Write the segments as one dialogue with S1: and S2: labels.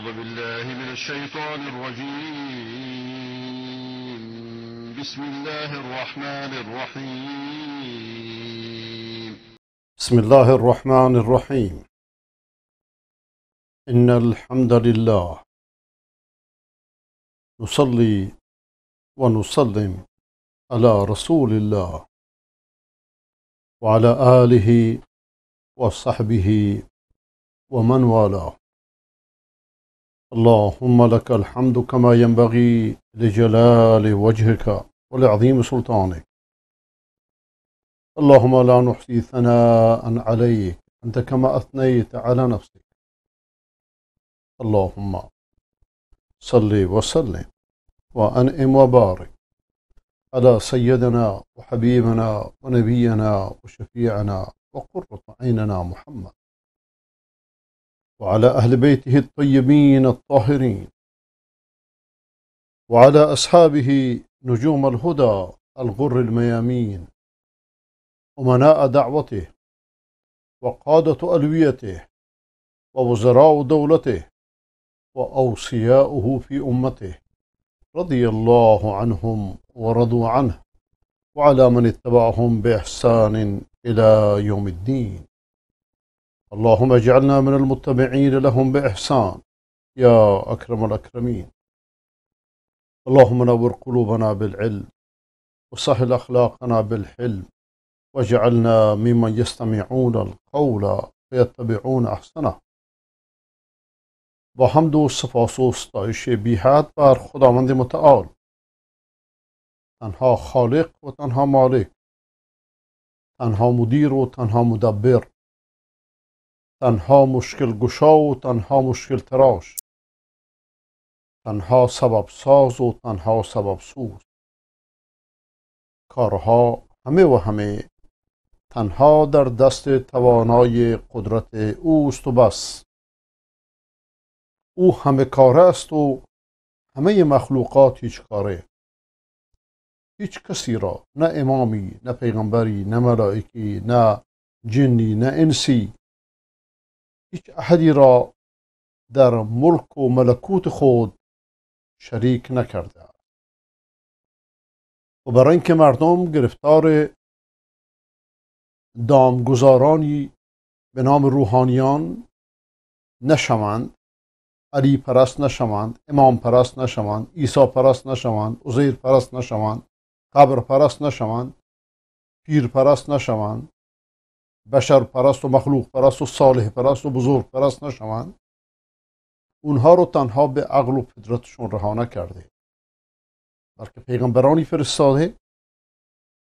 S1: أعوذ بالله من الشيطان الرجيم بسم الله الرحمن الرحيم بسم الله الرحمن الرحيم إن الحمد
S2: لله نصلي ونسلم على رسول الله وعلى
S1: آله وصحبه ومن والاه اللهم لك الحمد كما ينبغي لجلال وجهك ولعظيم سلطانك اللهم لا نحصي ثناء عليك أنت كما أثنيت على نفسك اللهم صل وسلم وأنئم وبارك على سيدنا وحبيبنا ونبينا وشفيعنا وقرة عيننا محمد وعلى أهل بيته الطيبين الطاهرين وعلى أصحابه نجوم الهدى الغر الميامين أمناء دعوته وقادة ألويته ووزراء دولته وأوصياؤه في أمته رضي الله عنهم ورضوا عنه وعلى من اتبعهم بإحسان إلى يوم الدين اللهم اجعلنا من المتبعين لهم بإحسان يا أكرم الأكرمين اللهم نور قلوبنا بالعلم وسهل أخلاقنا بالحلم واجعلنا ممن يستمعون القول فيتبعون أحسنه با حمد و سپاس و ستایش بیحد بر خداوند متعال تنها خالق و تنها مالک تنها مدیر و تنها مدبر تنها مشکل گشا و تنها مشکل تراش تنها سبب ساز و تنها سبب سوز کارها همه و همه تنها در دست توانای قدرت اوست و بس او همه کاره است و همه مخلوقات هیچ کاره هیچ کسی را نه امامی نه پیغمبری نه ملائکی نه جنی نه انسی هیچ احدی را در ملک و ملکوت خود شریک نکرده
S2: و برای اینکه مردم گرفتار
S1: دامگزارانی به نام روحانیان نشوند علی پرست نشوند امام پرست نشوند عیسی پرست نشوند عزیر پرست نشوند قبر پرست نشوند پیر پرست نشوند بشر پرست و مخلوق پرست و صالح پرست و بزرگ پرست نشوند اونها رو تنها به عقل و فطرتشون رها نکرده بلکه پیغمبرانی فرستاده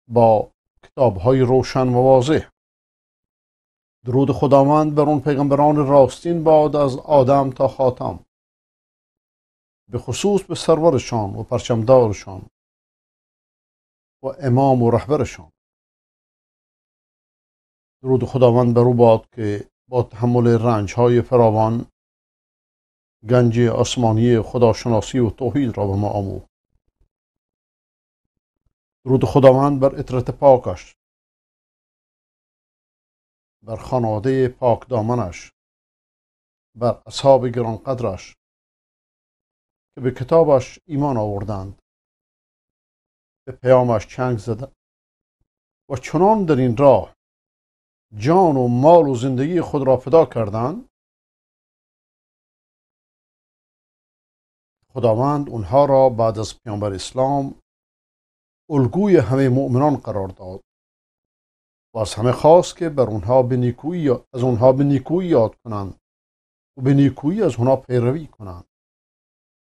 S1: با کتابهای روشن و واضح درود خداوند بر اون پیغمبران راستین باد از آدم تا خاتم به خصوص به سرورشان و پرچمدارشان
S2: و امام و رهبرشان
S1: درود خداوند بر او باد که با تحمل رنج های فراوان گنج آسمانی خداشناسی و توحید را به ما آمو. درود خداوند بر اطرت پاکش بر خانواده پاک دامنش بر اصحاب گرانقدرش که به کتابش ایمان آوردند به پیامش چنگ زدند و چنان در این راه جان و مال و زندگی خود را فدا کردند خداوند اونها را بعد از پیامبر اسلام الگوی همه مؤمنان قرار داد و از همه خواست که بر اونها به نیکویی از اونها به نیکویی یاد کنند و به نیکویی از اونها پیروی کنند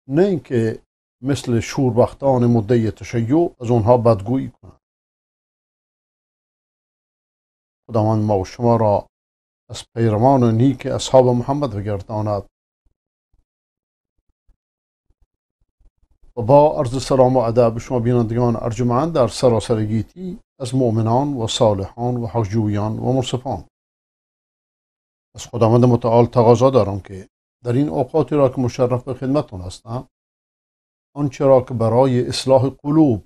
S1: نه اینکه مثل شوربختان مدعی تشیع
S2: از اونها بدگویی کنند خداوند ما و
S1: شما را از پیروان و نیک اصحاب محمد بگرداند و با عرض سلام و ادب شما بینندگان ارجمند در سراسر گیتی از مؤمنان و صالحان و حجویان و مرسفان از خداوند متعال تقاضا دارم که در این اوقاتی را که مشرف به خدمتون هستم آنچه را که برای اصلاح قلوب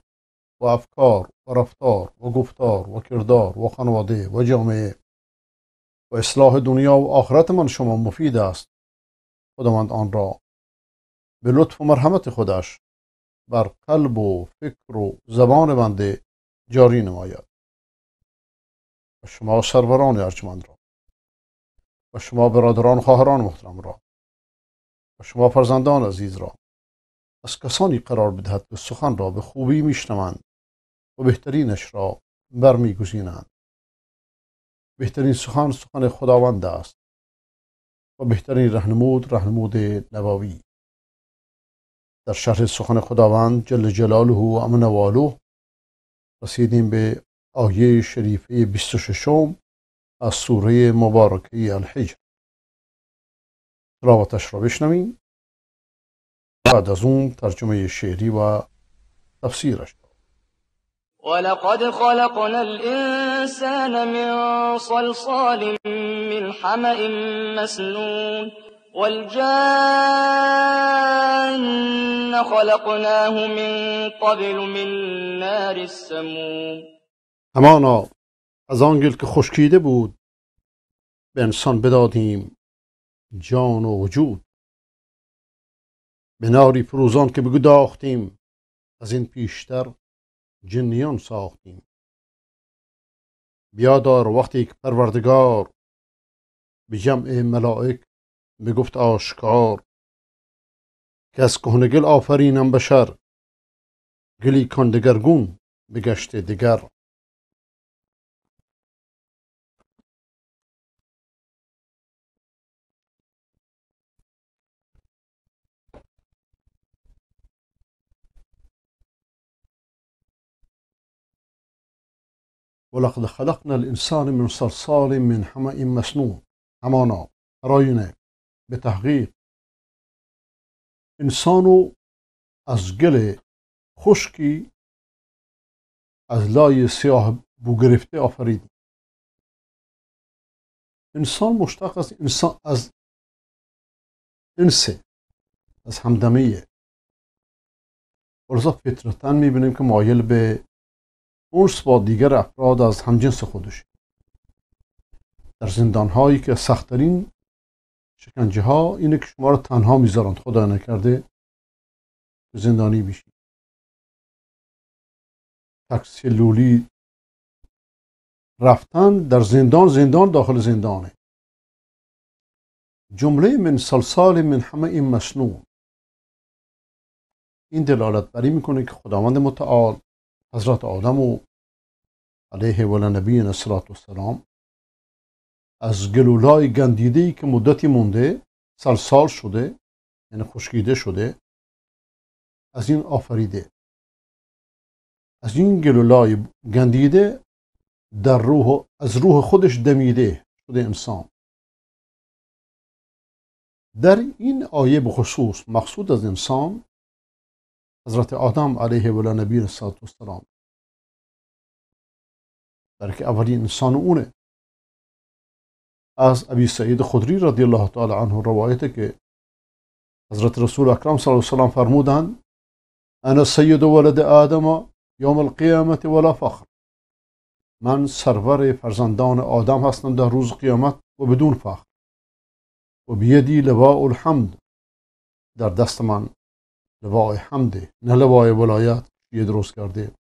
S1: و افکار رفتار و گفتار و کردار و خانواده و جامعه و اصلاح دنیا و آخرت من شما مفید است خداوند آن را به لطف و مرحمت خودش بر قلب و فکر و زبان بنده جاری نماید و شما سروران ارجمند را و شما برادران خواهران محترم را و شما فرزندان عزیز را از کسانی قرار بدهد که سخن را به خوبی میشنوند و بهترینش را برمیگزینند بهترین سخن سخن خداوند است و بهترین رهنمود رهنمود نبوی در شهر سخن خداوند جل جلاله و امن رسیدیم به آیه شریفه 26 از سوره مبارکه الحجر تلاوتش را بشنویم بعد از اون ترجمه شعری و تفسیرش ولقد خلقنا الإنسان من صلصال من حمأ مسنون والجان خلقناه من قبل من نار السموم همانا از آنگل که خشکیده بود به انسان بدادیم جان و وجود به ناری فروزان که بگداختیم از این پیشتر جنیان ساختیم بیادار وقتی که پروردگار به جمع ملائک بگفت آشکار که از کهنه گل آفرینم بشر گلی کندگرگون
S2: بگشته دگر ولقد خلقنا الانسان من صلصال من حمأ مسنون همانا رایونه به تحقیق انسانو از گل خشکی از لای سیاه بو گرفته آفرید انسان مشتق از انسان از انسه
S1: از همدمیه ورزا فطرتا میبینیم که مایل به اورس با دیگر افراد از همجنس خودش در زندان هایی که سختترین شکنجه ها اینه که شما رو تنها میذارند خدا نکرده زندانی میشید تکسلولی رفتن در زندان زندان داخل زندانه جمله من سلسال من همه این مصنوع این دلالت بری میکنه که خداوند متعال حضرت آدم و علیه و نبی نصرات و سلام از گلولای گندیده ای که مدتی مونده سلسال شده یعنی خشکیده شده از این آفریده از این گلولای گندیده در روح از روح خودش دمیده شده انسان در این آیه بخصوص مقصود از انسان حضرت آدم علیه و نبی صلی و
S2: سلام بلکه اولین انسان اونه
S1: از ابی سعید خدری رضی الله تعالی عنه روایته که حضرت رسول اکرم صلی الله علیه و فرمودند انا سید ولد آدم یوم القیامت ولا فخر من سرور فرزندان آدم هستم در روز قیامت و بدون فخر و بیدی لواء الحمد در دست من لوای حمده نه لوای ولایت یه درست کرده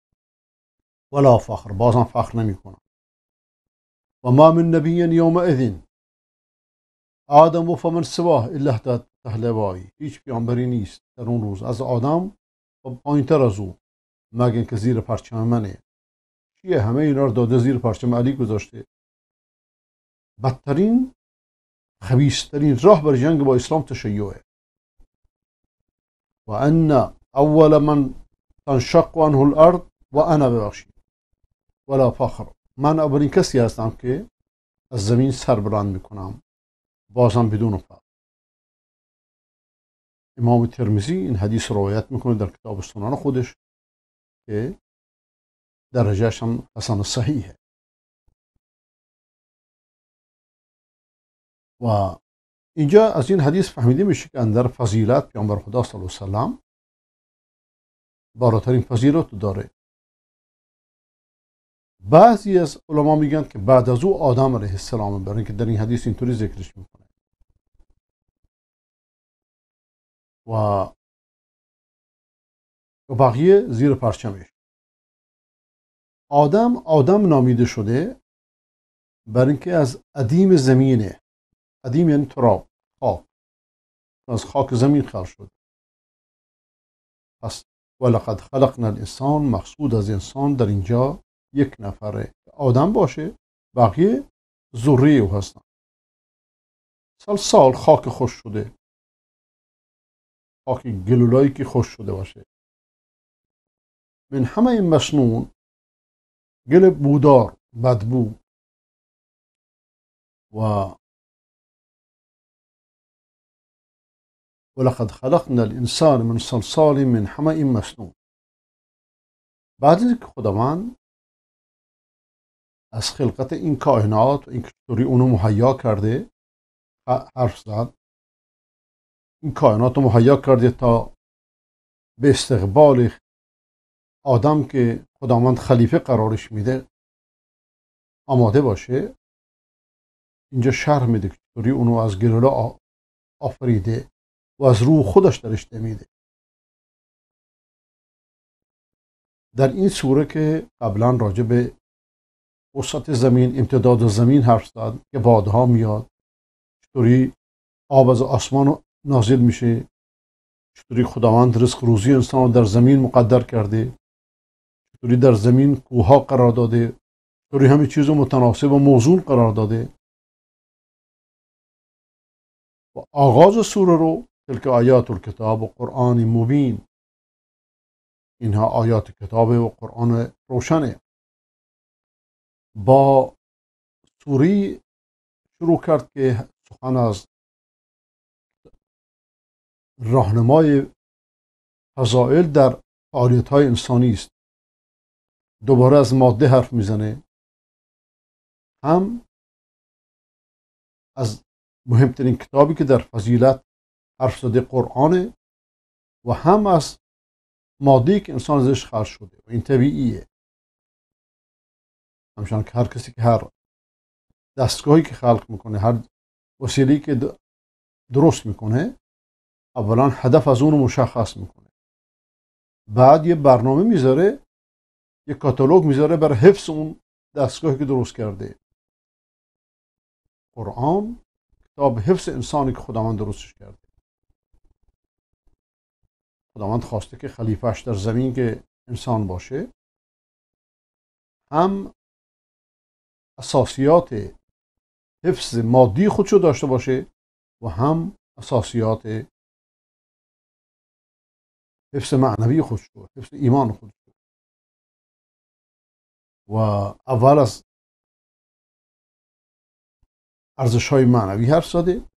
S1: ولا فخر بازم فخر نمی کنم و ما من نبی یوم اذین آدم و فمن سواه الا اهداد هیچ پیامبری نیست در اون روز از آدم و خب تر از او مگه که زیر پرچم منه چیه همه اینا رو داده زیر پرچم علی گذاشته بدترین خبیسترین راه بر جنگ با اسلام تشیعه وأن أول من تنشق عنه الأرض وأنا ببخشي ولا فخر من اولین كسي هستم كي الزمين سر بران بكنام بازم بدون فخر امام الترمزي ان حدیث روایت میکنه در کتاب سنن خودش که
S2: درجهش هم حسن صحیحه
S1: و اینجا از این حدیث فهمیده میشه که اندر فضیلت پیامبر خدا صلی الله علیه وسلم بالاترین فضیلت داره بعضی از علما میگن که بعد از او آدم علیه السلام برای که در این حدیث اینطوری ذکرش میکنه
S2: و بقیه زیر پرچمش
S1: آدم آدم نامیده شده بر اینکه از عدیم زمینه عدیم یعنی تراب از خاک زمین خلق شد پس ولقد خلقنا الانسان مقصود از انسان در اینجا یک نفره آدم باشه بقیه ذریه او هستن سال سال خاک خوش شده
S2: خاک گلولایی که خوش شده باشه من همه مصنون گل بودار بدبو و ولقد
S1: خلقنا الانسان من صلصال من حمأ مسنون بعد اینکه خداوند از خلقت این کائنات و این چطوری اونو مهیا کرده حرف زد این کائنات رو مهیا کرده تا به استقبال آدم که خداوند خلیفه قرارش میده آماده باشه اینجا شرح میده که اونو از گلوله آفریده و از روح خودش درش میده. در این سوره که قبلا راجع به وسط زمین امتداد زمین حرف زد که بادها میاد چطوری آب از آسمان نازل میشه چطوری خداوند رزق روزی انسان در زمین مقدر کرده چطوری در زمین کوها قرار داده چطوری همه چیز متناسب و موزون قرار داده و آغاز سوره رو تلک آیات
S2: کتاب و قرآن مبین اینها آیات کتاب و قرآن روشنه با سوری شروع کرد که سخن از راهنمای فضائل در فعالیت های انسانی است دوباره از ماده حرف میزنه هم
S1: از مهمترین کتابی که در فضیلت حرف زده قرآنه و هم از مادی که انسان ازش خلق شده و این طبیعیه
S2: همچنان که هر کسی که هر دستگاهی
S1: که خلق میکنه هر وسیلی که درست میکنه اولا هدف از اون رو مشخص میکنه بعد یه برنامه میذاره یه کاتالوگ میذاره بر حفظ اون دستگاهی که درست کرده قرآن کتاب حفظ انسانی که خداوند درستش کرده خداوند خواسته که خلیفهش در زمین که انسان باشه
S2: هم اساسیات حفظ مادی خودشو داشته باشه و هم اساسیات حفظ معنوی خودشو حفظ ایمان خودشو و اول از
S1: ارزش های معنوی حرف ساده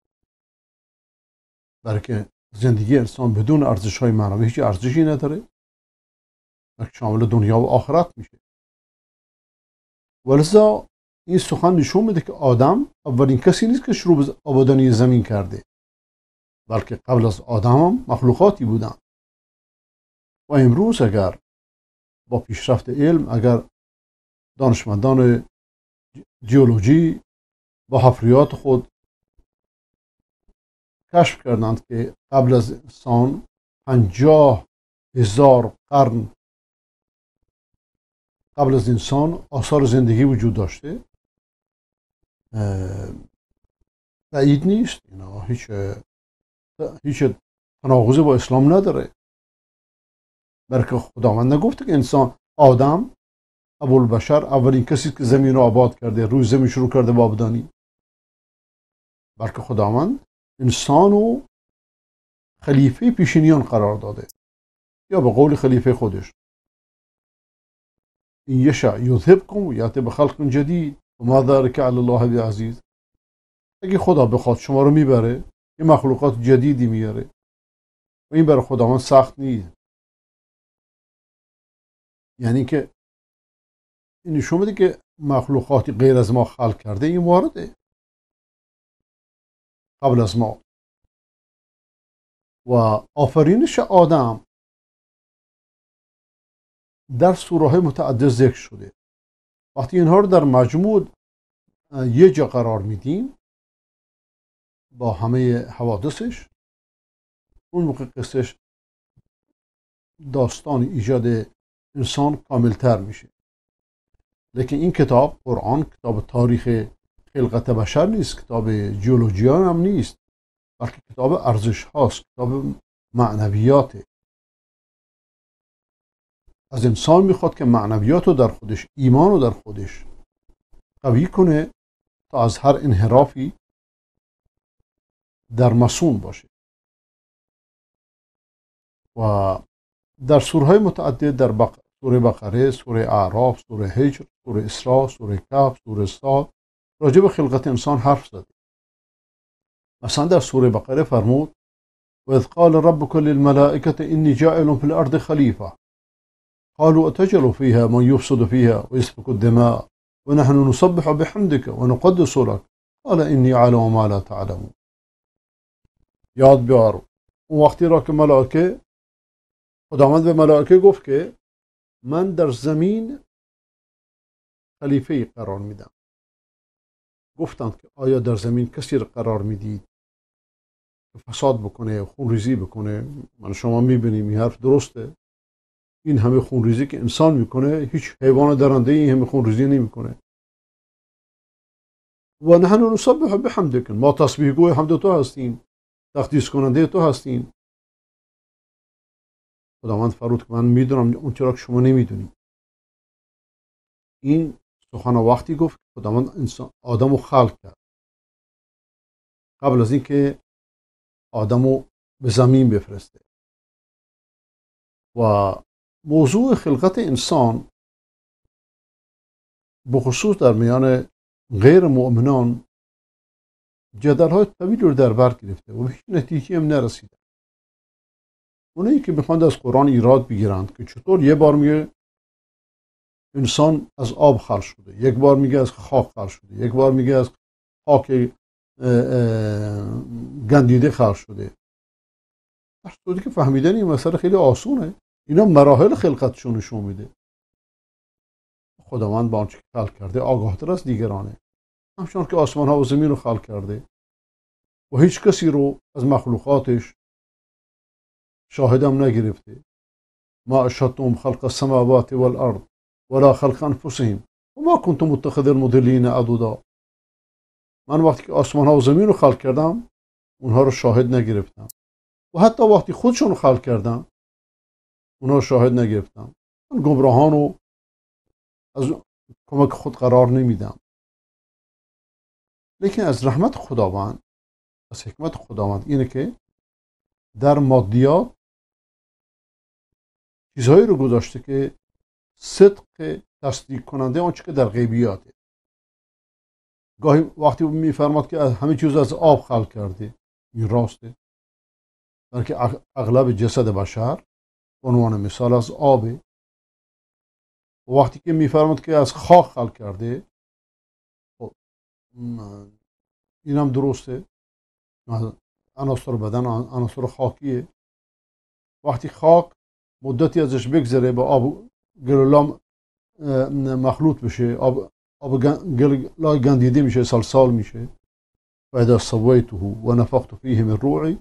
S1: برای که زندگی انسان بدون ارزش های معنوی هیچ ارزشی نداره و شامل دنیا و آخرت میشه ولذا این سخن نشون میده که آدم اولین کسی نیست که شروع به آبادانی زمین کرده بلکه قبل از آدم هم مخلوقاتی بودن و امروز اگر با پیشرفت علم اگر دانشمندان جیولوژی با حفریات خود کشف کردند که قبل از انسان پنجاه هزار قرن قبل از انسان آثار زندگی وجود داشته بعید نیست اینا هیچ هیچ تناقضی با اسلام نداره برکه خداوند نگفته که انسان آدم اول بشر اولین کسی که زمین رو آباد کرده روی زمین شروع کرده بابدانی بلکه خداوند انسان و خلیفه پیشینیان قرار داده یا به قول خلیفه خودش این یشع کن و یعطی به خلق جدید و ما که علی الله عزیز اگه خدا بخواد شما رو میبره یه مخلوقات جدیدی میاره
S2: و این برای خداوند سخت نیست یعنی که این نشون میده که مخلوقاتی غیر از ما خلق کرده این وارده قبل از ما و
S1: آفرینش آدم در سوره متعدد ذکر شده وقتی اینها رو در مجموع یه جا قرار میدیم با همه حوادثش اون موقع قصهش داستان ایجاد انسان کاملتر میشه لیکن این کتاب قرآن کتاب تاریخ خلقت بشر نیست کتاب جیولوژیان هم نیست بلکه کتاب ارزش هاست کتاب معنویات از انسان میخواد که معنویات رو در خودش ایمان رو در خودش قوی کنه تا از هر انحرافی در مسون باشه و در سورهای متعدد در بق... سوره بقره، سوره اعراف، سوره هجر، سوره اسراء، سوره کف، سوره صاد راجب خلقت انسان حرف زد مثلا در سوره بقره فرمود و اذ قال ربك للملائكة إني جاعل في الأرض خليفة قالوا أتجل فيها من يفسد فيها ويسفك الدماء ونحن نسبح بحمدك ونقدس لك قال إني أعلم ما لا تعلمون یاد بیار اون وقتی را که ملائکه خداوند به ملائکه گفت که من در زمین خلیفه قرار میدم گفتند که آیا در زمین کسی را قرار میدید که فساد بکنه خونریزی بکنه من شما میبینیم این حرف درسته این همه خونریزی که انسان میکنه هیچ حیوان درنده این همه خونریزی نمیکنه و به نسبح کن ما تسبیح گوی حمد تو هستیم تقدیس کننده تو هستیم خداوند فرود که من میدونم اون چرا که شما نمیدونید
S2: این سخن وقتی گفت که خداوند انسان آدم رو خلق کرد قبل از اینکه آدم رو به زمین بفرسته و موضوع خلقت انسان
S1: بخصوص در میان غیر مؤمنان جدل های طویل رو در بر گرفته و به نتیجه هم نرسیده اونایی که میخواند از قرآن ایراد بگیرند که چطور یه بار میگه انسان از آب خلق شده یک بار میگه از خاک خلق شده یک بار میگه از خاک گندیده خلق شده وقتی که فهمیدن این مسئله خیلی آسونه اینا مراحل خلقتشون نشون میده خداوند با آنچه که خلق کرده تر از دیگرانه همچنان که آسمان ها و زمین رو خلق کرده و هیچ کسی رو از مخلوقاتش شاهدم نگرفته ما اشهدتم خلق السماوات والارض ولا خلق انفسهم ما کنتم متخذ المدلین عدودا من وقتی که آسمان ها و زمین رو خلق کردم اونها رو شاهد نگرفتم و حتی وقتی خودشون رو خلق کردم اونها رو شاهد نگرفتم من گمراهان رو
S2: از کمک خود قرار نمیدم
S1: لیکن از رحمت خداوند از حکمت خداوند اینه که در مادیات چیزهایی رو گذاشته که صدق تصدیق کننده آنچه که در غیبیاته گاهی وقتی میفرماد که همه چیز از آب خلق کرده این راسته بلکه اغلب جسد بشر عنوان مثال از آبه و وقتی که میفرماد که از خاک خلق کرده خب، این هم درسته عناصر بدن عناصر خاکیه وقتی خاک مدتی ازش بگذره به آب گلولام مخلوط بشه آب, آب گندیده میشه سلسال میشه و اذا صویته و نفخت فیه من روعی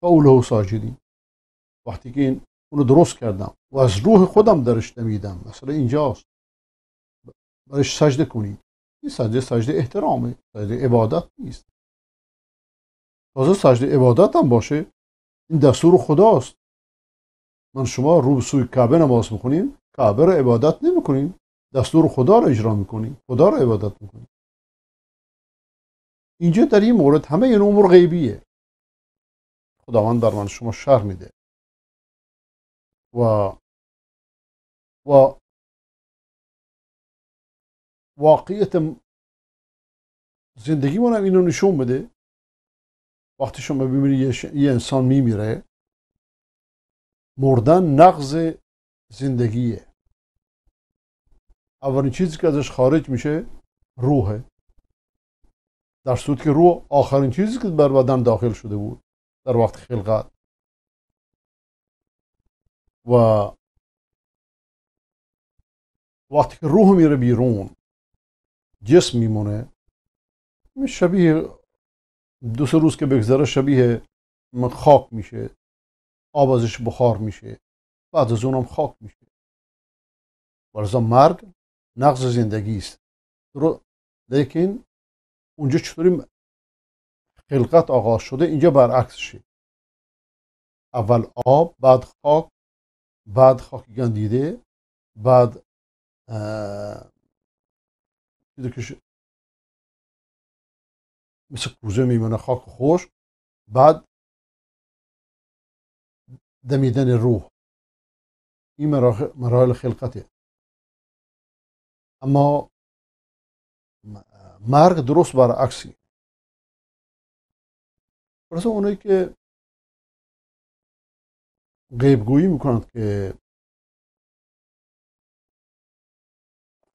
S1: قوله ساجدی وقتی که این اونو درست کردم و از روح خودم درش دمیدم مثلا اینجاست برش سجده کنید این سجده سجده احترامه سجده عبادت نیست تازه سجده عبادت هم باشه این دستور خداست من شما رو به سوی کعبه نماز میخونیم کعبه رو عبادت نمیکنیم دستور خدا رو اجرا میکنیم خدا رو عبادت میکنیم اینجا در این مورد همه این امور غیبیه خداوند بر من شما شهر
S2: میده و و واقعیت زندگی هم
S1: اینو نشون بده وقتی شما ببینید یه انسان میمیره مردن نقض زندگیه اولین چیزی که ازش خارج میشه روحه در صورت که روح آخرین چیزی که بر بدن داخل شده بود در وقت خلقت و وقتی که روح میره بیرون جسم میمونه شبیه دو سه روز که بگذره شبیه خاک میشه آب ازش بخار میشه بعد از اونم خاک میشه ورزا مرگ نقض زندگی است درو لیکن اونجا چطوری خلقت آغاز شده اینجا برعکس شد اول آب بعد خاک بعد خاک گندیده بعد
S2: که مثل کوزه میمونه خاک خوش بعد دمیدن روح این مراحل خلقته اما مرگ درست عکسی پس اونایی که گویی میکنند که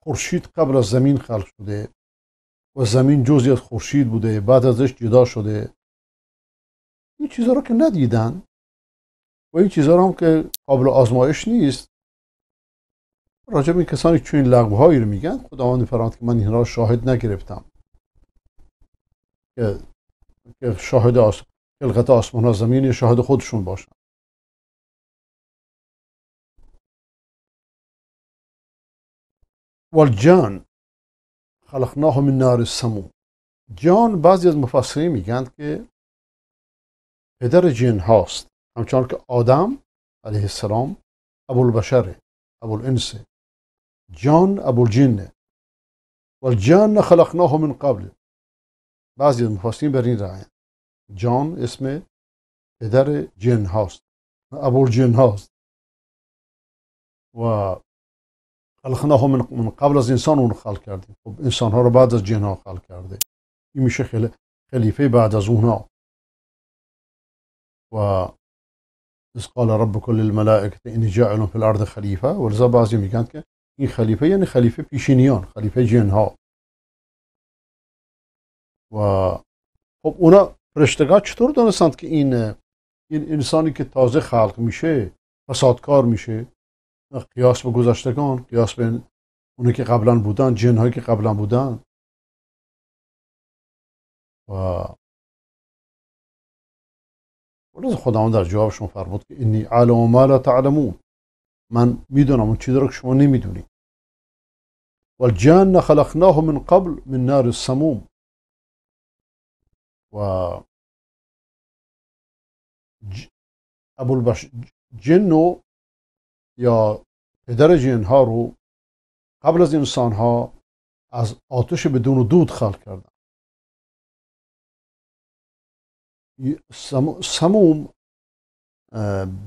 S1: خورشید قبل از زمین خلق شده و زمین جزی از خورشید بوده بعد ازش جدا شده این چیزها رو که ندیدن و این چیزها هم که قابل آزمایش نیست راجع به کسانی که چون لغوهایی رو میگن خداوند فراند که من این را شاهد نگرفتم که شاهد آس... خلقت آسمان ها زمین شاهد خودشون باشن والجان خلقناه من نار سمو جان بعضی از مفسرین میگن که پدر جن هاست همچنان که آدم علیه السلام ابو البشره ابو الانسه جان ابو الجنه و جان خلقناه من قبل بعضی از مفاسدین بر این جان اسم پدر جن هاست ابو الجن هاست و خلقناه من قبل از انسان اون خلق کردیم خب انسان ها رو بعد از جن ها خلق کرده این میشه خلیفه بعد از اونها و بس قال رب کل الملائكة انی جاعل فی الارض خلیفه ولذا بعضی میگند که این خلیفه یعنی خلیفه پیشینیان خلیفه جنها و خب اونا فرشتگاه چطور دانستند که این این انسانی که تازه خلق میشه فسادکار میشه قیاس به گذشتگان قیاس به اونه که قبلا بودن جنهایی که قبلا بودن و روز خداوند در جوابشون فرمود که اینی عالم ما لا تعلمون من میدونم اون چی رو که شما نمیدونید والجان خلقناه من قبل من نار السموم
S2: و ابو
S1: جن یا پدر ها رو قبل از انسان ها از آتش بدون دود خلق کردن سموم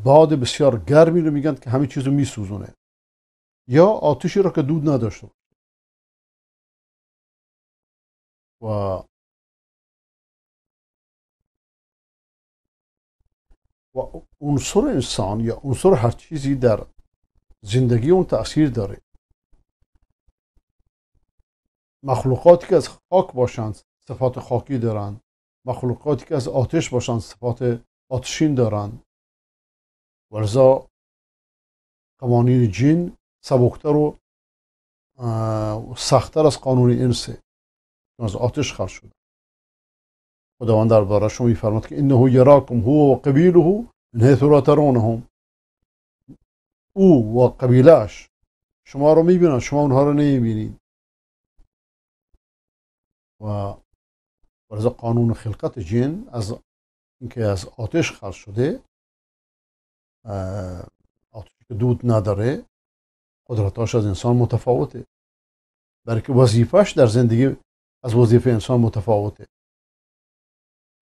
S1: باد بسیار گرمی رو میگن که همه چیز رو میسوزونه یا آتشی رو که دود نداشته و و عنصر انسان یا عنصر هر چیزی در زندگی اون تاثیر داره مخلوقاتی که از خاک باشند صفات خاکی دارند مخلوقاتی که از آتش باشند صفات آتشین دارند ولذا قوانین جین سبکتر و سختتر از قانون انسه از آتش خلق شده خداوند در می میفرماد که انه یراکم هو و قبیله من حیث او و قبیلش شما رو میبینن
S2: شما اونها رو نمیبینید و
S1: از قانون خلقت جن از اینکه از آتش خلق شده آتش که دود نداره قدرتاش از انسان متفاوته بلکه وظیفش در زندگی از وظیفه انسان متفاوته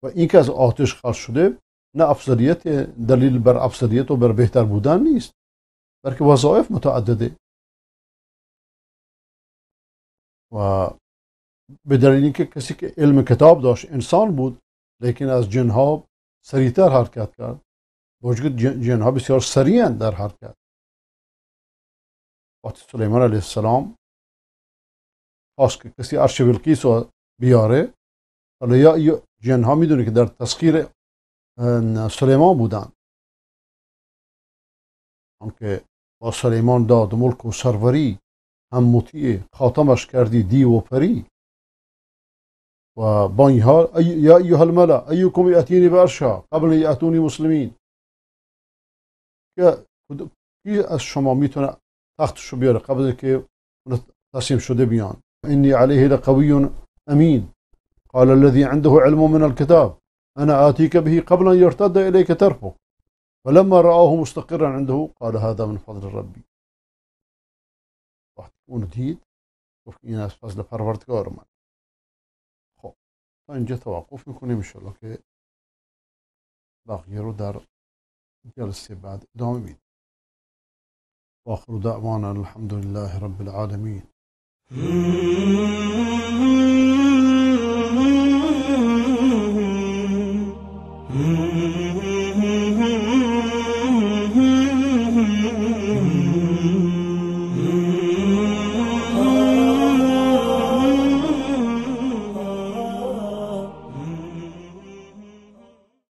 S1: و اینکه از آتش خلق شده نه افضلیت دلیل بر افضلیت و بر بهتر بودن نیست بلکه وظایف متعدده و به دلیل اینکه کسی که علم کتاب داشت انسان بود لیکن از جنها سریعتر حرکت کرد با وجود جنها بسیار سریع در حرکت وقتی سلیمان علیه السلام خواست که کسی عرش بلقیس بیاره حالا یا جنها میدونه که در تسخیر سلیمان بودن آنکه با سلیمان داد ملک و سروری هم مطیع خاتمش کردی دی و پری وبن يا أيها الملأ أيكم يأتيني بأرشا قبل يأتوني مسلمين كي از شما تخت تختشو قبل كي تسيم شده دبيان إني عليه لقوي أمين قال الذي عنده علم من الكتاب انا آتيك به قبل ان يرتد اليك ترفه فلما رآه مستقرا عنده قال هذا من فضل ربي
S2: وقت اون ديد وفي ناس فضل فرورت كورمان تا اینجا توقف میکنیم انشالله که بقیه رو در
S1: جلسه بعد ادامه میدیم آخر دعوانا الحمد لله رب العالمین
S2: hmm.